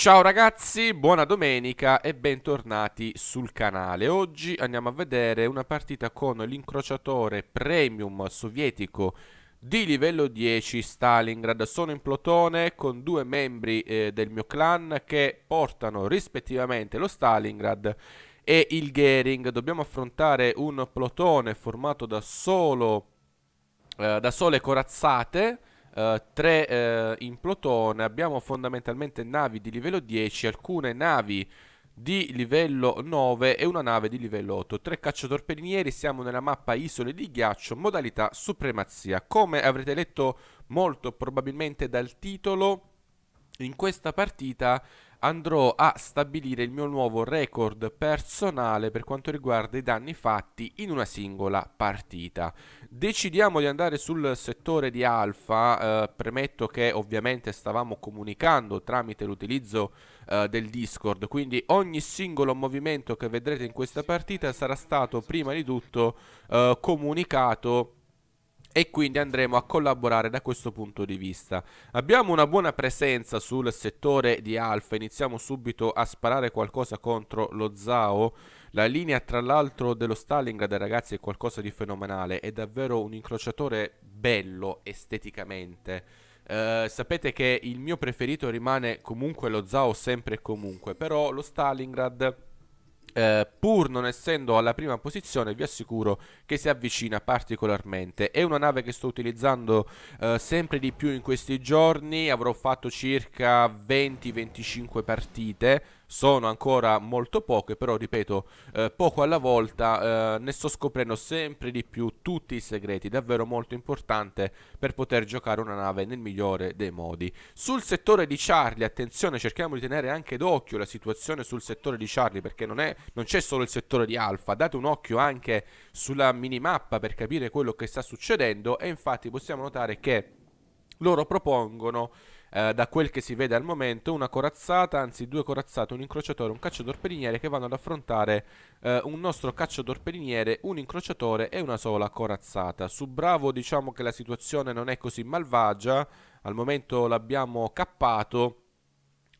Ciao ragazzi, buona domenica e bentornati sul canale. Oggi andiamo a vedere una partita con l'incrociatore premium sovietico di livello 10 Stalingrad. Sono in plotone con due membri eh, del mio clan che portano rispettivamente lo Stalingrad e il Gering. Dobbiamo affrontare un plotone formato da solo eh, da sole corazzate Uh, tre uh, in plotone, abbiamo fondamentalmente navi di livello 10, alcune navi di livello 9 e una nave di livello 8. Tre cacciatorpedinieri, siamo nella mappa Isole di Ghiaccio, modalità Supremazia. Come avrete letto molto probabilmente dal titolo, in questa partita andrò a stabilire il mio nuovo record personale per quanto riguarda i danni fatti in una singola partita. Decidiamo di andare sul settore di alfa, eh, premetto che ovviamente stavamo comunicando tramite l'utilizzo eh, del Discord, quindi ogni singolo movimento che vedrete in questa partita sarà stato prima di tutto eh, comunicato e quindi andremo a collaborare da questo punto di vista. Abbiamo una buona presenza sul settore di Alfa, iniziamo subito a sparare qualcosa contro lo Zao. La linea tra l'altro dello Stalingrad ragazzi è qualcosa di fenomenale, è davvero un incrociatore bello esteticamente. Uh, sapete che il mio preferito rimane comunque lo Zao sempre e comunque, però lo Stalingrad eh, pur non essendo alla prima posizione vi assicuro che si avvicina particolarmente è una nave che sto utilizzando eh, sempre di più in questi giorni avrò fatto circa 20-25 partite sono ancora molto poche, però ripeto, eh, poco alla volta eh, ne sto scoprendo sempre di più tutti i segreti, davvero molto importante per poter giocare una nave nel migliore dei modi. Sul settore di Charlie, attenzione, cerchiamo di tenere anche d'occhio la situazione sul settore di Charlie, perché non c'è solo il settore di Alpha, date un occhio anche sulla minimappa per capire quello che sta succedendo e infatti possiamo notare che loro propongono eh, da quel che si vede al momento, una corazzata, anzi due corazzate, un incrociatore, un cacciatorpediniere che vanno ad affrontare eh, un nostro cacciatorpediniere, un incrociatore e una sola corazzata. Su Bravo diciamo che la situazione non è così malvagia, al momento l'abbiamo cappato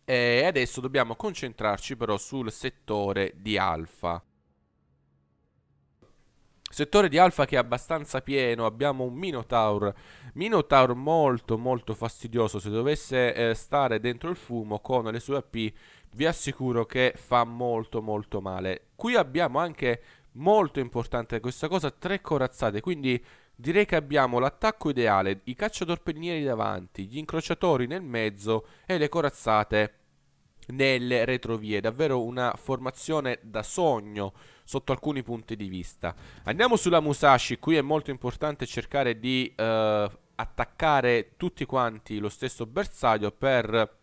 eh, e adesso dobbiamo concentrarci però sul settore di Alfa. Settore di alfa che è abbastanza pieno, abbiamo un Minotaur, Minotaur molto molto fastidioso, se dovesse eh, stare dentro il fumo con le sue AP vi assicuro che fa molto molto male. Qui abbiamo anche, molto importante questa cosa, tre corazzate, quindi direi che abbiamo l'attacco ideale, i cacciatorpedinieri davanti, gli incrociatori nel mezzo e le corazzate nelle retrovie, davvero una formazione da sogno sotto alcuni punti di vista. Andiamo sulla Musashi, qui è molto importante cercare di eh, attaccare tutti quanti lo stesso bersaglio per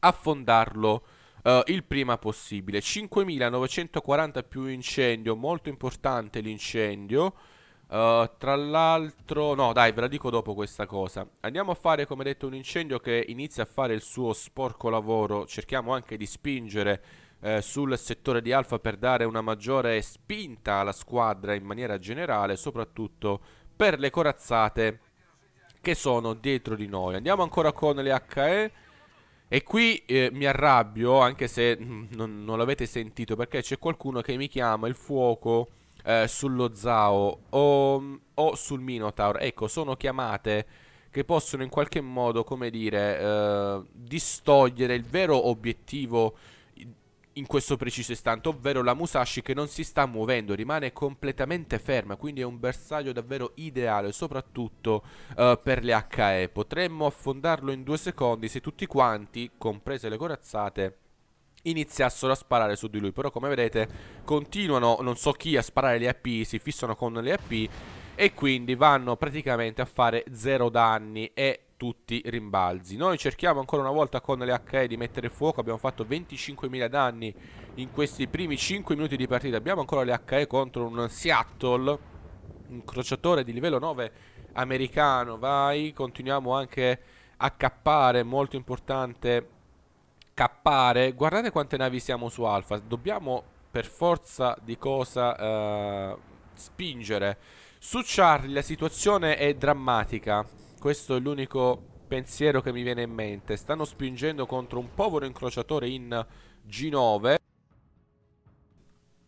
affondarlo Uh, il prima possibile. 5.940 più incendio, molto importante l'incendio. Eh, tra l'altro, no dai ve la dico dopo questa cosa Andiamo a fare come detto un incendio che inizia a fare il suo sporco lavoro Cerchiamo anche di spingere eh, sul settore di Alfa per dare una maggiore spinta alla squadra in maniera generale Soprattutto per le corazzate che sono dietro di noi Andiamo ancora con le HE e qui eh, mi arrabbio anche se mm, non, non l'avete sentito perché c'è qualcuno che mi chiama il fuoco eh, sullo Zao o, o, sul Minotaur, ecco, sono chiamate che possono in qualche modo, come dire, eh, distogliere il vero obiettivo in questo preciso istante, ovvero la Musashi che non si sta muovendo, rimane completamente ferma, quindi è un bersaglio davvero ideale, soprattutto uh, per le HE. Potremmo affondarlo in due secondi se tutti quanti, comprese le corazzate, iniziassero a sparare su di lui. Però come vedete continuano, non so chi, a sparare le AP, si fissano con le AP e quindi vanno praticamente a fare zero danni e tutti rimbalzi. Noi cerchiamo ancora una volta con le HE di mettere fuoco, abbiamo fatto 25.000 danni in questi primi 5 minuti di partita. Abbiamo ancora le HE contro un Seattle, un crociatore di livello 9 americano, vai, continuiamo anche a cappare, molto importante cappare. Guardate quante navi siamo su Alfa. Dobbiamo per forza di cosa uh, spingere. Su Charlie la situazione è drammatica. Questo è l'unico pensiero che mi viene in mente. Stanno spingendo contro un povero incrociatore in G9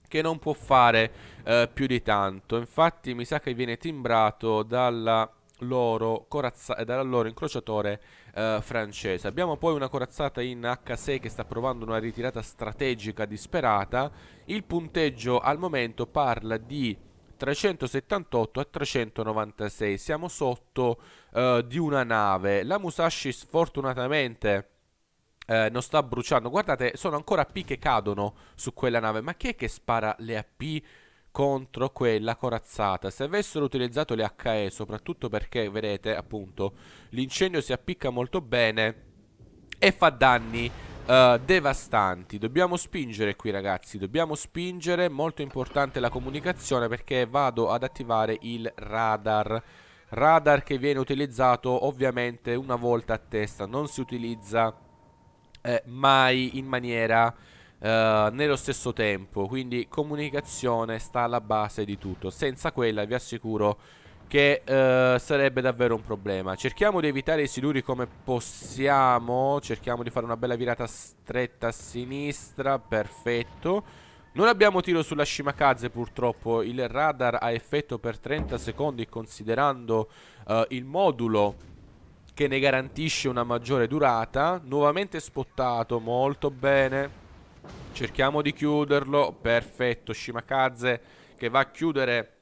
che non può fare uh, più di tanto. Infatti mi sa che viene timbrato dalla loro, dalla loro incrociatore eh, francese. Abbiamo poi una corazzata in H6 che sta provando una ritirata strategica disperata. Il punteggio al momento parla di 378 a 396. Siamo sotto eh, di una nave. La Musashi sfortunatamente... Eh, non sta bruciando. Guardate, sono ancora AP che cadono su quella nave. Ma chi è che spara le AP contro quella corazzata. Se avessero utilizzato le HE, soprattutto perché, vedete, appunto, l'incendio si appicca molto bene e fa danni Uh, devastanti. Dobbiamo spingere qui, ragazzi. Dobbiamo spingere. Molto importante la comunicazione perché vado ad attivare il radar. Radar che viene utilizzato ovviamente una volta a testa. Non si utilizza eh, mai in maniera eh, nello stesso tempo. Quindi comunicazione sta alla base di tutto. Senza quella vi assicuro che eh, sarebbe davvero un problema. Cerchiamo di evitare i siluri come possiamo. Cerchiamo di fare una bella virata stretta a sinistra. Perfetto. Non abbiamo tiro sulla Shimakaze purtroppo, il radar ha effetto per 30 secondi considerando eh, il modulo che ne garantisce una maggiore durata. Nuovamente spottato, molto bene. Cerchiamo di chiuderlo. Perfetto, Shimakaze che va a chiudere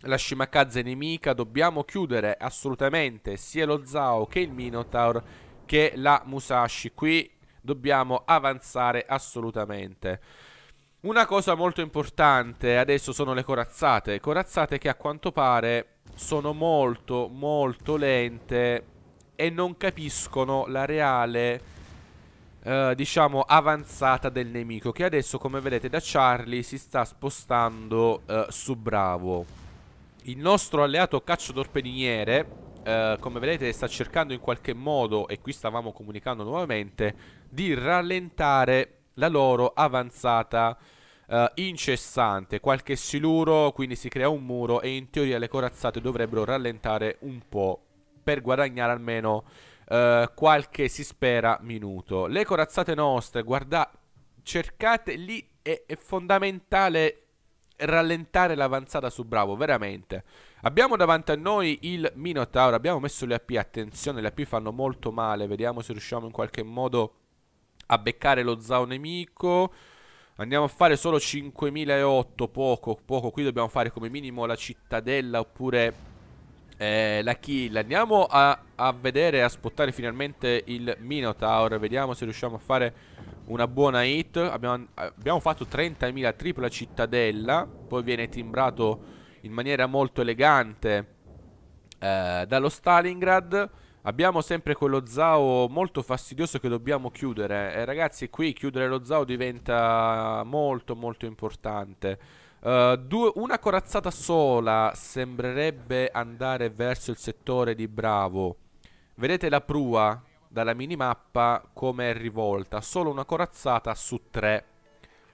la Shimakaze nemica. Dobbiamo chiudere assolutamente sia lo Zao che il Minotaur che la Musashi. Qui dobbiamo avanzare assolutamente. Una cosa molto importante adesso sono le corazzate. Corazzate che a quanto pare sono molto molto lente e non capiscono la reale eh, diciamo avanzata del nemico che adesso come vedete da Charlie si sta spostando eh, su Bravo il nostro alleato cacciatorpediniere eh, come vedete sta cercando in qualche modo e qui stavamo comunicando nuovamente di rallentare la loro avanzata Uh, incessante, qualche siluro, quindi si crea un muro e in teoria le corazzate dovrebbero rallentare un po' per guadagnare almeno eh, qualche, si spera, minuto. Le corazzate nostre, guardate, cercate lì, è, è fondamentale rallentare l'avanzata su Bravo, veramente. Abbiamo davanti a noi il Minotaur, abbiamo messo le AP, attenzione, le AP fanno molto male, vediamo se riusciamo in qualche modo a beccare lo Zao nemico. Andiamo a fare solo 5008, poco, poco, qui dobbiamo fare come minimo la cittadella oppure eh, la kill Andiamo a, a vedere, a spottare finalmente il Minotaur Vediamo se riusciamo a fare una buona hit Abbiamo, abbiamo fatto 30.000 tripla cittadella Poi viene timbrato in maniera molto elegante eh, dallo Stalingrad Abbiamo sempre quello Zao molto fastidioso che dobbiamo chiudere eh, Ragazzi qui chiudere lo Zao diventa molto molto importante eh, due, una corazzata sola sembrerebbe andare verso il settore di Bravo. Vedete la prua dalla minimappa come è rivolta. Solo una corazzata su tre.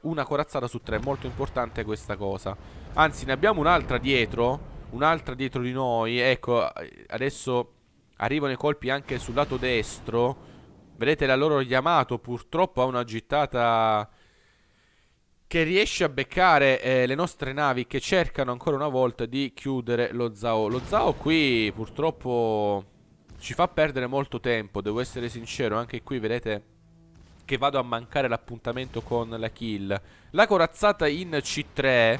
Una corazzata su tre, molto importante questa cosa. Anzi, ne abbiamo un'altra dietro. Un'altra dietro di noi. Ecco, adesso arrivano i colpi anche sul lato destro. Vedete la loro Yamato purtroppo ha una gittata che riesce a beccare eh, le nostre navi che cercano ancora una volta di chiudere lo Zao. Lo Zao qui purtroppo ci fa perdere molto tempo, devo essere sincero, anche qui vedete che vado a mancare l'appuntamento con la kill. La corazzata in C3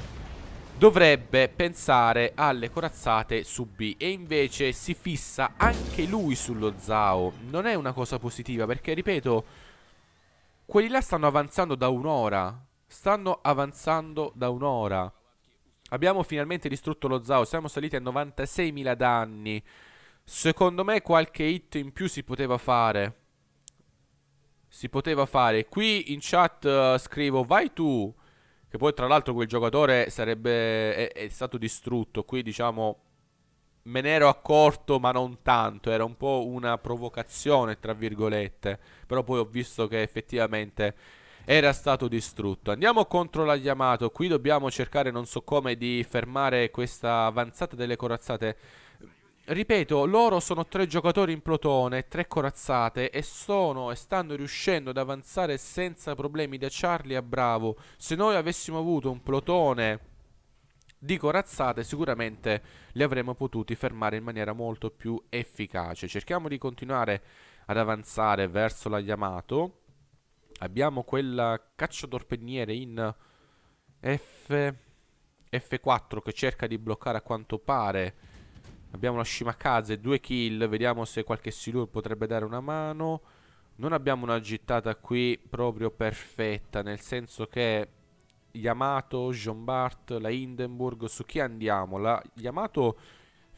dovrebbe pensare alle corazzate su B e invece si fissa anche lui sullo Zao. Non è una cosa positiva perché, ripeto, quelli là stanno avanzando da un'ora. Stanno avanzando da un'ora. Abbiamo finalmente distrutto lo Zao. Siamo saliti a 96.000 danni. Secondo me qualche hit in più si poteva fare. Si poteva fare. Qui in chat uh, scrivo vai tu. Che poi tra l'altro quel giocatore sarebbe... È, è stato distrutto. Qui diciamo me ne ero accorto, ma non tanto. Era un po' una provocazione, tra virgolette. Però poi ho visto che effettivamente era stato distrutto. Andiamo contro la Yamato, qui dobbiamo cercare non so come di fermare questa avanzata delle corazzate. Ripeto, loro sono tre giocatori in plotone, tre corazzate e sono e stanno riuscendo ad avanzare senza problemi da Charlie a Bravo. Se noi avessimo avuto un plotone di corazzate sicuramente li avremmo potuti fermare in maniera molto più efficace. Cerchiamo di continuare ad avanzare verso la Yamato. Abbiamo quel cacciatorpenniere in F... F4 che cerca di bloccare a quanto pare. Abbiamo la Shimakaze, due kill. Vediamo se qualche Silur potrebbe dare una mano. Non abbiamo una gittata qui proprio perfetta, nel senso che Yamato, Jean Bart, la Hindenburg, su chi andiamo? La Yamato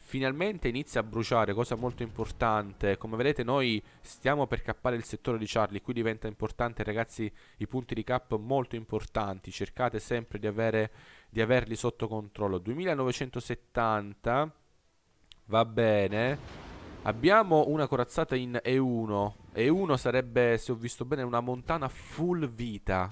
finalmente inizia a bruciare, cosa molto importante. Come vedete noi stiamo per cappare il settore di Charlie, qui diventa importante ragazzi i punti di cap molto importanti, cercate sempre di, avere, di averli sotto controllo. 2970, va bene. Abbiamo una corazzata in E1, E1 sarebbe, se ho visto bene, una montana full vita.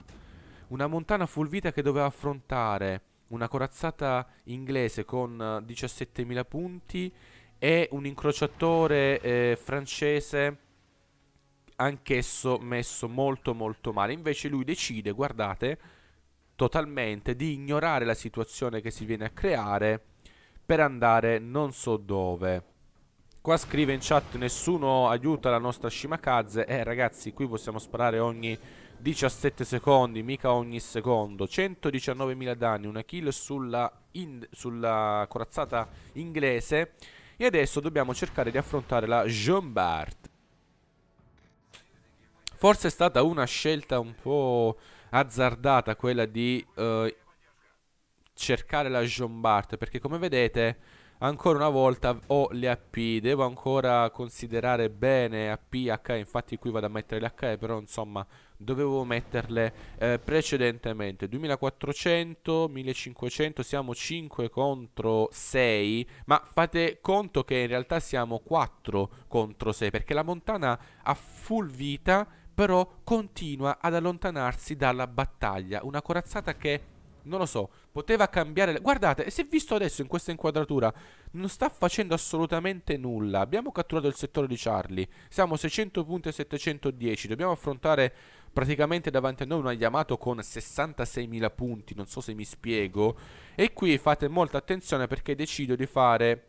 Una montana full vita che doveva affrontare una corazzata inglese con 17.000 eh, punti e un incrociatore eh, francese anch'esso messo molto molto male. Invece lui decide, guardate, totalmente di ignorare la situazione che si viene a creare per andare non so dove. Qua scrive in chat nessuno aiuta la nostra Shimakaze. Eh ragazzi, qui possiamo sparare ogni 17 secondi, mica ogni secondo, 119.000 danni, una kill sulla, in, sulla, corazzata inglese e adesso dobbiamo cercare di affrontare la Jean Bart. Forse è stata una scelta un po' azzardata quella di eh, cercare la Jean Bart perché come vedete Ancora una volta ho le AP, devo ancora considerare bene AP, HE, infatti qui vado a mettere le HE, però insomma dovevo metterle eh, precedentemente. 2400, 1500, siamo 5 contro 6, ma fate conto che in realtà siamo 4 contro 6, perché la Montana ha full vita, però continua ad allontanarsi dalla battaglia. Una corazzata che non lo so, poteva cambiare... Guardate, se visto adesso in questa inquadratura, non sta facendo assolutamente nulla. Abbiamo catturato il settore di Charlie, siamo 600 punti e 710, dobbiamo affrontare praticamente davanti a noi una Yamato con 66.000 punti, non so se mi spiego. E qui fate molta attenzione perché decido di fare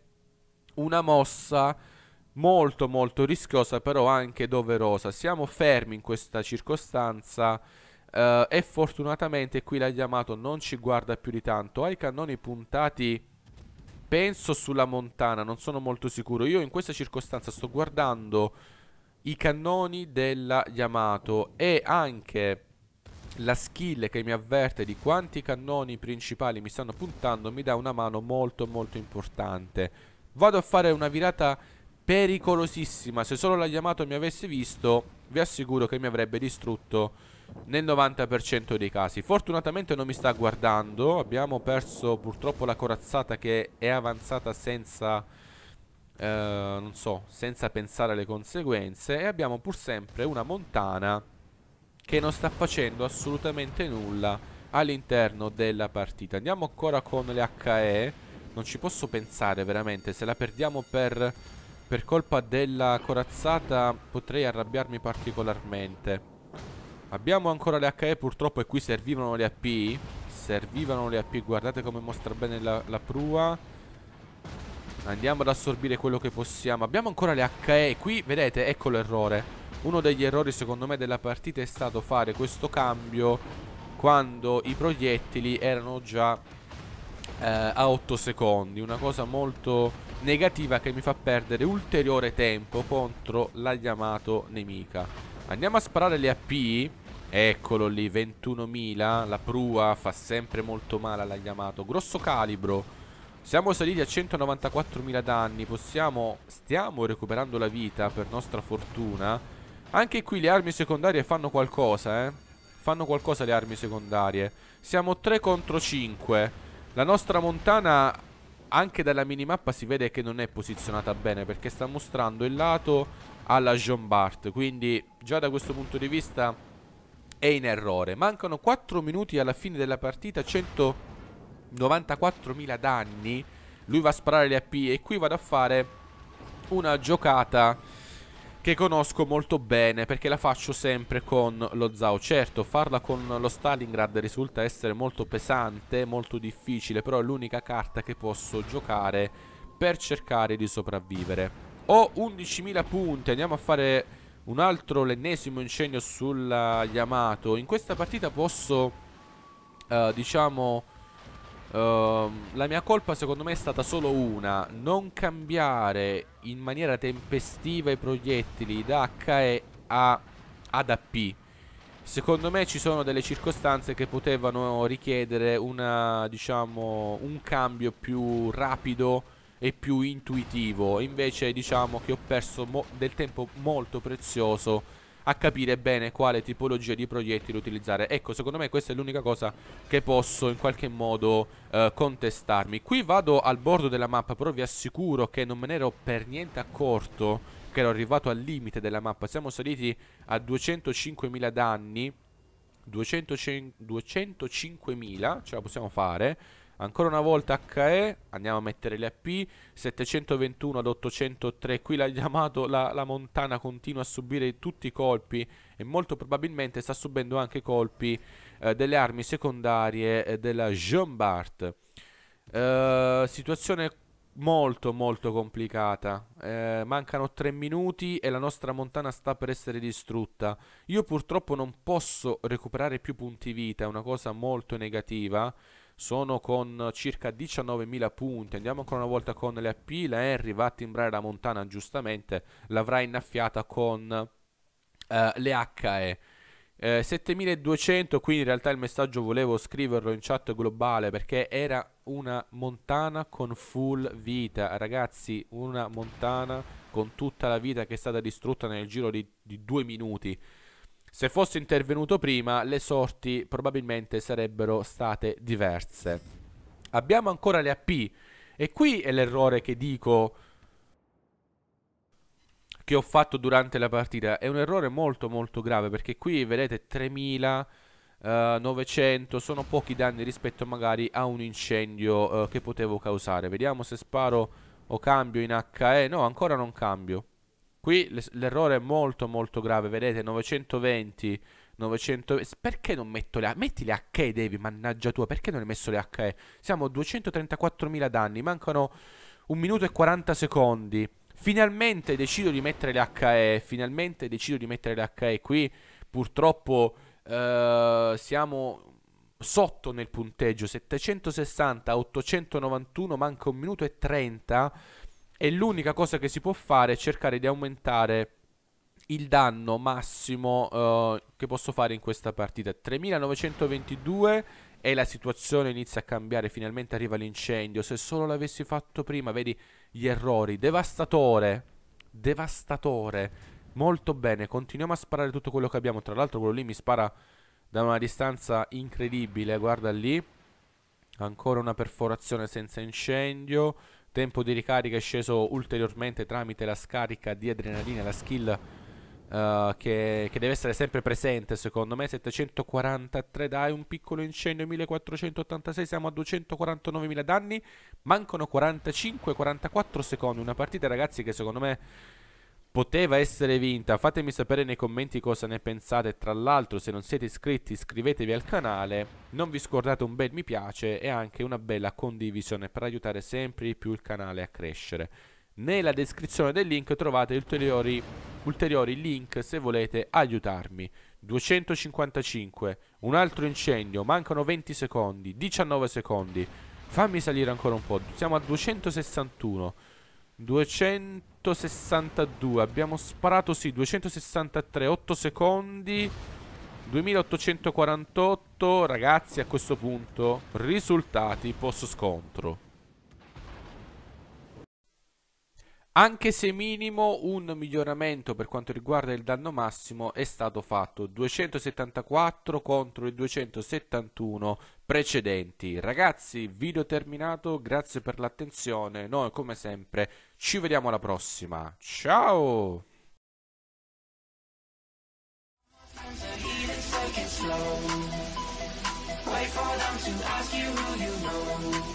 una mossa molto molto rischiosa però anche doverosa. Siamo fermi in questa circostanza Uh, e fortunatamente qui la Yamato non ci guarda più di tanto. Ha i cannoni puntati, penso, sulla montana, non sono molto sicuro. Io in questa circostanza sto guardando i cannoni della Yamato e anche la skill che mi avverte di quanti cannoni principali mi stanno puntando mi dà una mano molto molto importante. Vado a fare una virata pericolosissima, se solo la Yamato mi avesse visto vi assicuro che mi avrebbe distrutto nel 90% dei casi. Fortunatamente non mi sta guardando, abbiamo perso purtroppo la corazzata che è avanzata senza, eh, non so, senza pensare alle conseguenze e abbiamo pur sempre una montana che non sta facendo assolutamente nulla all'interno della partita. Andiamo ancora con le HE, non ci posso pensare veramente, se la perdiamo per, per colpa della corazzata potrei arrabbiarmi particolarmente. Abbiamo ancora le HE purtroppo e qui servivano le AP Servivano le AP Guardate come mostra bene la, la prua Andiamo ad assorbire quello che possiamo Abbiamo ancora le HE Qui vedete ecco l'errore Uno degli errori secondo me della partita è stato fare questo cambio Quando i proiettili erano già eh, a 8 secondi Una cosa molto negativa che mi fa perdere ulteriore tempo contro la Yamato nemica Andiamo a sparare le AP Eccolo lì, 21.000 La prua fa sempre molto male alla Yamato Grosso calibro Siamo saliti a 194.000 danni Possiamo, stiamo recuperando la vita Per nostra fortuna Anche qui le armi secondarie fanno qualcosa eh? Fanno qualcosa le armi secondarie Siamo 3 contro 5 La nostra montana Anche dalla minimappa si vede che non è posizionata bene Perché sta mostrando il lato Alla Jean Bart Quindi già da questo punto di vista è in errore. Mancano 4 minuti alla fine della partita, 194.000 danni. Lui va a sparare le AP e qui vado a fare una giocata che conosco molto bene perché la faccio sempre con lo Zao. Certo, farla con lo Stalingrad risulta essere molto pesante, molto difficile, però è l'unica carta che posso giocare per cercare di sopravvivere. Ho 11.000 punti, andiamo a fare un altro, l'ennesimo incendio sulla Yamato. In questa partita posso, uh, diciamo... Uh, la mia colpa secondo me è stata solo una Non cambiare in maniera tempestiva i proiettili da HE a, ad AP Secondo me ci sono delle circostanze che potevano richiedere una, diciamo, un cambio più rapido e più intuitivo. Invece diciamo che ho perso del tempo molto prezioso a capire bene quale tipologia di proiettili utilizzare. Ecco, secondo me questa è l'unica cosa che posso in qualche modo eh, contestarmi. Qui vado al bordo della mappa, però vi assicuro che non me ne ero per niente accorto che ero arrivato al limite della mappa. Siamo saliti a 205.000 danni. 205.000, ce la possiamo fare. Ancora una volta HE, andiamo a mettere le AP, 721 ad 803, qui l'ha chiamato la, la, Montana continua a subire tutti i colpi e molto probabilmente sta subendo anche colpi eh, delle armi secondarie eh, della Jean Bart. Eh, situazione molto molto complicata eh, mancano 3 minuti e la nostra montana sta per essere distrutta io purtroppo non posso recuperare più punti vita è una cosa molto negativa sono con circa 19.000 punti. Andiamo ancora una volta con le AP. La Henry va a timbrare la Montana, giustamente l'avrà innaffiata con eh, le HE. Eh, 7200, quindi in realtà il messaggio volevo scriverlo in chat globale perché era una montana con full vita, ragazzi, una montana con tutta la vita che è stata distrutta nel giro di, di due minuti. Se fossi intervenuto prima, le sorti probabilmente sarebbero state diverse. Abbiamo ancora le AP. E qui è l'errore che dico che ho fatto durante la partita. È un errore molto molto grave perché qui vedete 3000... 900 eh, sono pochi danni rispetto magari a un incendio uh, che potevo causare vediamo se sparo o cambio in HE no ancora non cambio Qui l'errore è molto molto grave, vedete 920, 900... Perché non metto le... Metti le HE devi, mannaggia tua, perché non hai messo le HE? Siamo a 234.000 danni, mancano 1 minuto e 40 secondi. Finalmente decido di mettere le HE, finalmente decido di mettere le HE qui. Purtroppo eh, siamo sotto nel punteggio, 760, 891, manca 1 minuto e 30 e l'unica cosa che si può fare è cercare di aumentare il danno massimo uh, che posso fare in questa partita. 3922 e la situazione inizia a cambiare, finalmente arriva l'incendio. Se solo l'avessi fatto prima, vedi gli errori. Devastatore, devastatore. Molto bene, continuiamo a sparare tutto quello che abbiamo. Tra l'altro quello lì mi spara da una distanza incredibile, guarda lì. Ancora una perforazione senza incendio tempo di ricarica è sceso ulteriormente tramite la scarica di adrenalina, la skill uh, che, che, deve essere sempre presente secondo me, 743 dai, un piccolo incendio, 1486, siamo a 249.000 danni, mancano 45-44 secondi, una partita ragazzi che secondo me poteva essere vinta. Fatemi sapere nei commenti cosa ne pensate. Tra l'altro, se non siete iscritti, iscrivetevi al canale. Non vi scordate un bel mi piace e anche una bella condivisione per aiutare sempre di più il canale a crescere. Nella descrizione del link trovate ulteriori, ulteriori link se volete aiutarmi. 255, un altro incendio, mancano 20 secondi, 19 secondi. Fammi salire ancora un po', siamo a 261. 262 Abbiamo sparato, sì, 263 8 secondi 2848 Ragazzi, a questo punto Risultati post scontro Anche se minimo, un miglioramento per quanto riguarda il danno massimo è stato fatto, 274 contro i 271 precedenti. Ragazzi, video terminato, grazie per l'attenzione, noi come sempre ci vediamo alla prossima, ciao! Wait for them to ask you who you know.